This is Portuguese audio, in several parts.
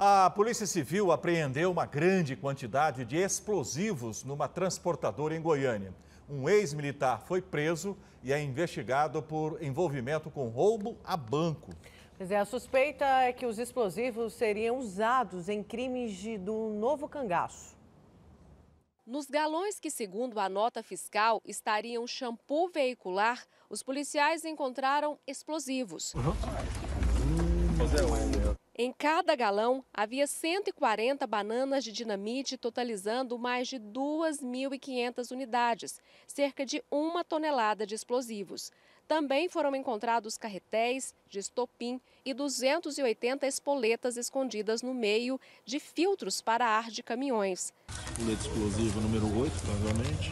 A Polícia Civil apreendeu uma grande quantidade de explosivos numa transportadora em Goiânia. Um ex-militar foi preso e é investigado por envolvimento com roubo a banco. Pois é, a suspeita é que os explosivos seriam usados em crimes de, do novo cangaço. Nos galões que, segundo a nota fiscal, estariam shampoo veicular, os policiais encontraram explosivos. Uhum. Em cada galão havia 140 bananas de dinamite, totalizando mais de 2.500 unidades, cerca de uma tonelada de explosivos. Também foram encontrados carretéis de estopim e 280 espoletas escondidas no meio de filtros para ar de caminhões. Colete explosivo número 8, provavelmente.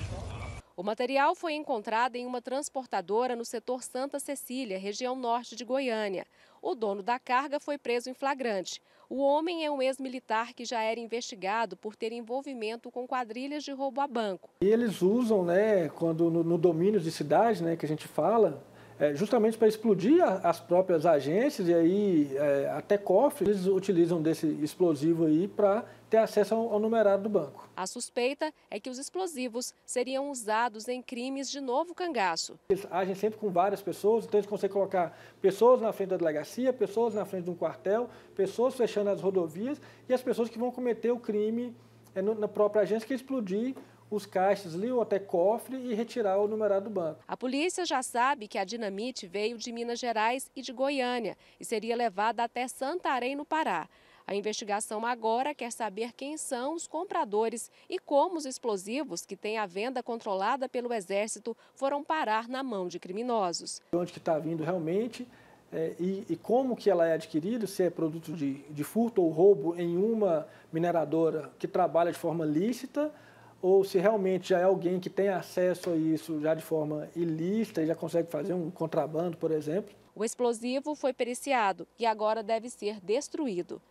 O material foi encontrado em uma transportadora no setor Santa Cecília, região norte de Goiânia. O dono da carga foi preso em flagrante. O homem é um ex-militar que já era investigado por ter envolvimento com quadrilhas de roubo a banco. E eles usam, né, quando no, no domínio de cidade, né, que a gente fala, é, justamente para explodir a, as próprias agências e aí é, até cofres eles utilizam desse explosivo aí para ter acesso ao, ao numerário do banco. A suspeita é que os explosivos seriam usados em crimes de novo cangaço. Eles agem sempre com várias pessoas, então eles conseguem colocar pessoas na frente da delegacia, pessoas na frente de um quartel, pessoas fechando as rodovias e as pessoas que vão cometer o crime é, no, na própria agência que explodir os caixas ali ou até cofre e retirar o numerado do banco. A polícia já sabe que a dinamite veio de Minas Gerais e de Goiânia e seria levada até Santarém, no Pará. A investigação agora quer saber quem são os compradores e como os explosivos que têm a venda controlada pelo Exército foram parar na mão de criminosos. Onde que está vindo realmente é, e, e, como que ela é adquirida, se é produto de, de furto ou roubo em uma mineradora que trabalha de forma lícita ou se realmente já é alguém que tem acesso a isso já de forma ilícita e já consegue fazer um contrabando, por exemplo. O explosivo foi periciado e agora deve ser destruído.